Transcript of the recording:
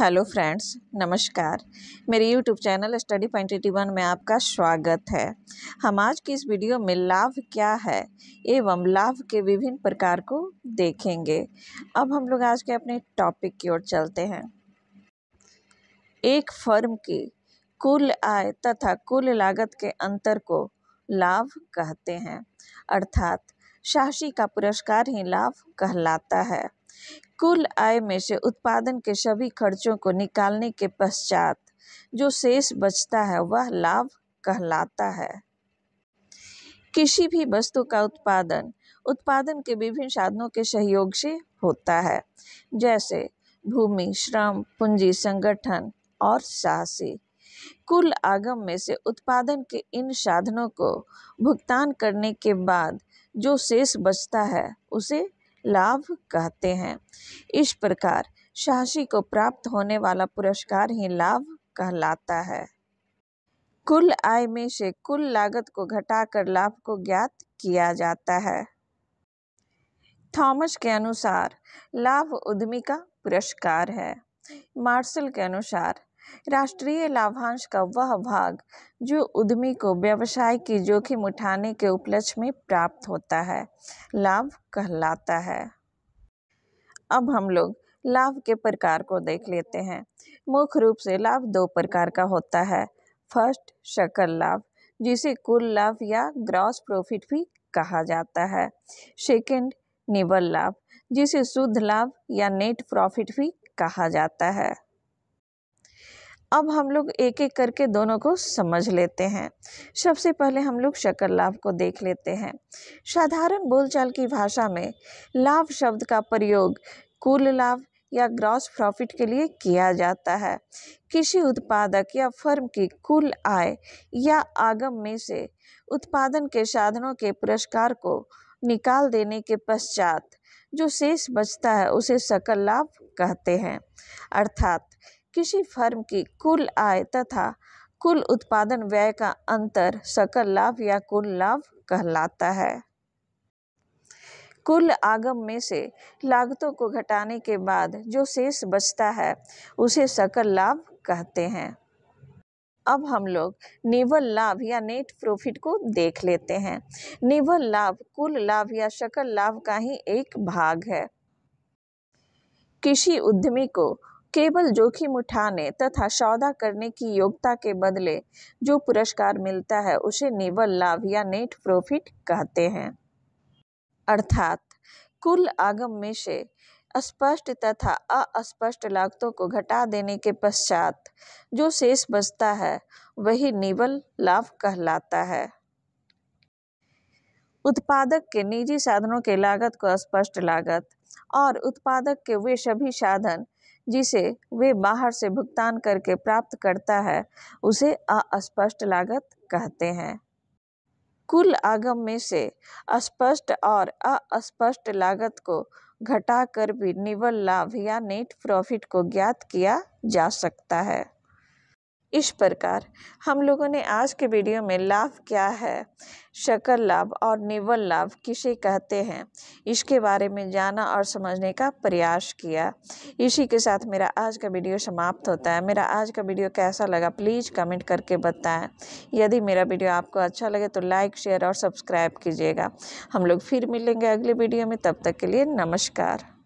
hello friends नमस्कार मेरे YouTube channel study point eighty one में आपका स्वागत है हम आज की इस वीडियो में लाभ क्या है एवं लाभ के विभिन्न प्रकार को देखेंगे अब हम लोग आज के अपने टॉपिक की ओर चलते हैं एक फर्म की कुल आय तथा कुल लागत के अंतर को लाभ कहते हैं अर्थात साहसी का पुरस्कार ही लाभ कहलाता है कुल आय में से उत्पादन के सभी खर्चों को निकालने के पश्चात जो शेष बचता है वह लाभ कहलाता है किसी भी वस्तु का उत्पादन उत्पादन के विभिन्न साधनों के सहयोग से होता है जैसे भूमि श्रम पूंजी संगठन और साहसी कुल आगम में से उत्पादन के इन साधनों को भुगतान करने के बाद जो शेष बचता है उसे लाभ कहते हैं इस प्रकार साहसी को प्राप्त होने वाला पुरस्कार ही लाभ कहलाता है कुल आय में से कुल लागत को घटाकर लाभ को ज्ञात किया जाता है थॉमस के अनुसार लाभ उद्यमी का पुरस्कार है मार्शल के अनुसार राष्ट्रीय लाभांश का वह भाग जो उद्यमी को व्यवसाय की जोखिम उठाने के उपलक्ष्य में प्राप्त होता है लाभ कहलाता है अब हम लोग लाभ के प्रकार को देख लेते हैं मुख्य रूप से लाभ दो प्रकार का होता है फर्स्ट शकल लाभ जिसे कुल लाभ या ग्रॉस प्रॉफिट भी कहा जाता है सेकंड निवल लाभ जिसे शुद्ध लाभ या नेट प्रॉफिट भी कहा जाता है अब हम लोग एक एक करके दोनों को समझ लेते हैं सबसे पहले हम लोग शकर लाभ को देख लेते हैं साधारण बोलचाल की भाषा में लाभ शब्द का प्रयोग कुल लाभ या ग्रॉस प्रॉफिट के लिए किया जाता है किसी उत्पादक या फर्म की कुल आय या आगम में से उत्पादन के साधनों के पुरस्कार को निकाल देने के पश्चात जो शेष बचता है उसे सकल लाभ कहते हैं अर्थात किसी फर्म की कुल आय तथा कुल उत्पादन व्यय का अंतर सकल लाभ या कुल लाभ कहलाता है कुल आगम में से लागतों को घटाने के बाद जो शेष बचता है उसे सकल लाभ कहते हैं अब हम लोग निवल लाभ या नेट प्रॉफिट को देख लेते हैं निवल लाभ कुल लाभ या सकल लाभ का ही एक भाग है किसी उद्यमी को केवल जोखिम उठाने तथा सौदा करने की योग्यता के बदले जो पुरस्कार मिलता है उसे निवल लाभ या नेट प्रॉफिट कहते हैं अर्थात कुल आगम में से स्पष्ट तथा अस्पष्ट लागतों को घटा देने के पश्चात जो शेष बचता है वही निवल लाभ कहलाता है उत्पादक के निजी साधनों के लागत को स्पष्ट लागत और उत्पादक के वे सभी साधन जिसे वे बाहर से भुगतान करके प्राप्त करता है उसे अस्पष्ट लागत कहते हैं कुल आगम में से अस्पष्ट और अस्पष्ट लागत को घटाकर भी निवल लाभ या नेट प्रॉफिट को ज्ञात किया जा सकता है इस प्रकार हम लोगों ने आज के वीडियो में लाभ क्या है शकल लाभ और निवल लाभ किसे कहते हैं इसके बारे में जाना और समझने का प्रयास किया इसी के साथ मेरा आज का वीडियो समाप्त होता है मेरा आज का वीडियो कैसा लगा प्लीज़ कमेंट करके बताएं यदि मेरा वीडियो आपको अच्छा लगे तो लाइक शेयर और सब्सक्राइब कीजिएगा हम लोग फिर मिलेंगे अगले वीडियो में तब तक के लिए नमस्कार